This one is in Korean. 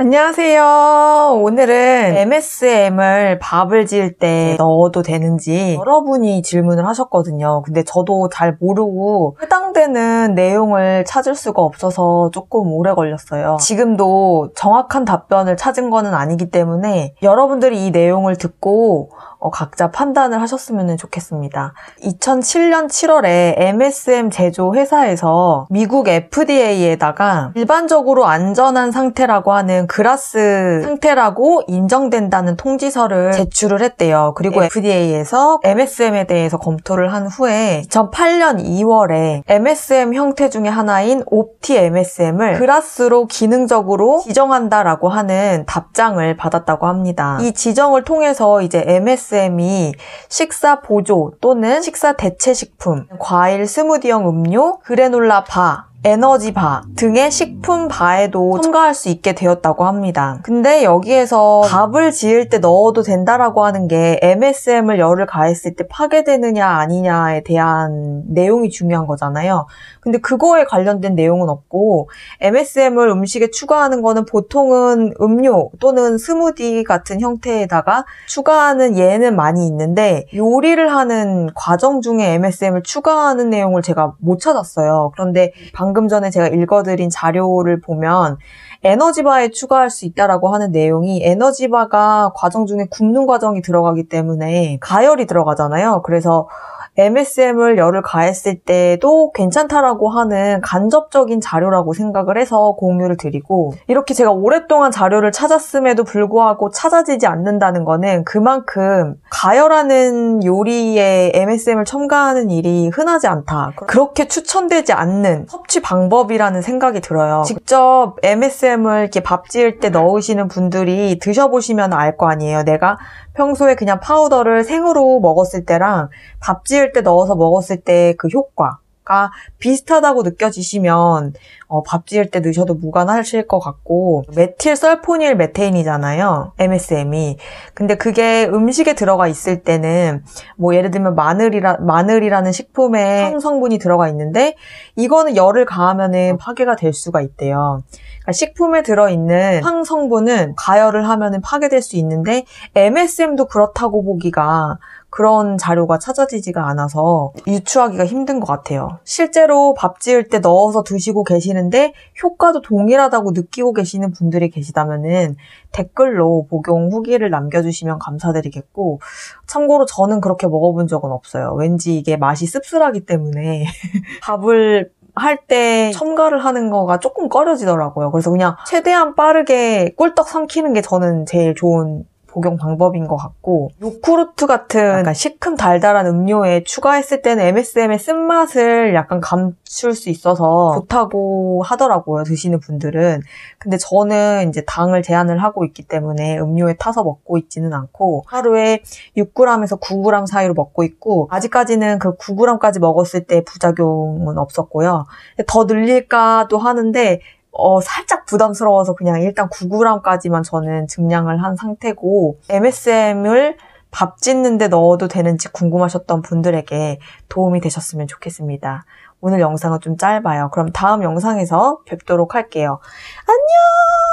안녕하세요. 오늘은 네. MSM을 밥을 지을 때 네. 넣어도 되는지 여러분이 질문을 하셨거든요. 근데 저도 잘 모르고 해당 해당되는 내용을 찾을 수가 없어서 조금 오래 걸렸어요. 지금도 정확한 답변을 찾은 거는 아니기 때문에 여러분들이 이 내용을 듣고 어, 각자 판단을 하셨으면 좋겠습니다. 2007년 7월에 MSM 제조 회사에서 미국 FDA에다가 일반적으로 안전한 상태라고 하는 그라스 상태라고 인정된다는 통지서를 제출을 했대요. 그리고 FDA에서 네. MSM에 대해서 검토를 한 후에 2008년 2월에 MSM 형태 중의 하나인 옵티 MSM을 그라스로 기능적으로 지정한다라고 하는 답장을 받았다고 합니다. 이 지정을 통해서 이제 MSM이 식사 보조 또는 식사 대체 식품, 과일 스무디형 음료, 그래놀라 바, 에너지바 등의 식품바에도 첨가할 수 있게 되었다고 합니다. 근데 여기에서 밥을 지을 때 넣어도 된다라고 하는 게 MSM을 열을 가했을 때 파괴되느냐 아니냐에 대한 내용이 중요한 거잖아요. 근데 그거에 관련된 내용은 없고 MSM을 음식에 추가하는 거는 보통은 음료 또는 스무디 같은 형태에다가 추가하는 예는 많이 있는데 요리를 하는 과정 중에 MSM을 추가하는 내용을 제가 못 찾았어요. 그런데 방 방금 전에 제가 읽어드린 자료를 보면 에너지바에 추가할 수 있다라고 하는 내용이 에너지바가 과정 중에 굽는 과정이 들어가기 때문에 가열이 들어가잖아요. 그래서 MSM을 열을 가했을 때도 괜찮다라고 하는 간접적인 자료라고 생각을 해서 공유를 드리고 이렇게 제가 오랫동안 자료를 찾았음에도 불구하고 찾아지지 않는다는 거는 그만큼 가열하는 요리에 MSM을 첨가하는 일이 흔하지 않다. 그렇게 추천되지 않는 섭취 방법이라는 생각이 들어요. 직접 MSM을 이렇게 밥 지을 때 넣으시는 분들이 드셔보시면 알 거 아니에요. 내가 평소에 그냥 파우더를 생으로 먹었을 때랑 밥 지을 때 넣어서 먹었을 때 그 효과가 비슷하다고 느껴지시면 어, 밥 지을 때 넣으셔도 무관하실 것 같고 메틸 설포닐 메테인이잖아요. MSM이. 근데 그게 음식에 들어가 있을 때는 뭐 예를 들면 마늘이라 마늘이라는 식품에 항성분이 들어가 있는데 이거는 열을 가하면은 파괴가 될 수가 있대요. 그러니까 식품에 들어 있는 항성분은 가열을 하면은 파괴될 수 있는데 MSM도 그렇다고 보기가 그런 자료가 찾아지지가 않아서 유추하기가 힘든 것 같아요. 실제로 밥 지을 때 넣어서 드시고 계시는데 효과도 동일하다고 느끼고 계시는 분들이 계시다면 댓글로 복용 후기를 남겨주시면 감사드리겠고 참고로 저는 그렇게 먹어본 적은 없어요. 왠지 이게 맛이 씁쓸하기 때문에 밥을 할 때 첨가를 하는 거가 조금 꺼려지더라고요. 그래서 그냥 최대한 빠르게 꿀떡 삼키는 게 저는 제일 좋은 복용 방법인 것 같고 요구르트 같은 약간 시큼 달달한 음료에 추가했을 때는 MSM의 쓴맛을 약간 감출 수 있어서 좋다고 하더라고요 드시는 분들은 근데 저는 이제 당을 제한을 하고 있기 때문에 음료에 타서 먹고 있지는 않고 하루에 6g에서 9g 사이로 먹고 있고 아직까지는 그 9g까지 먹었을 때 부작용은 없었고요 더 늘릴까도 하는데 어, 살짝 부담스러워서 그냥 일단 9g까지만 저는 증량을 한 상태고 MSM을 밥 짓는데 넣어도 되는지 궁금하셨던 분들에게 도움이 되셨으면 좋겠습니다. 오늘 영상은 좀 짧아요. 그럼 다음 영상에서 뵙도록 할게요. 안녕!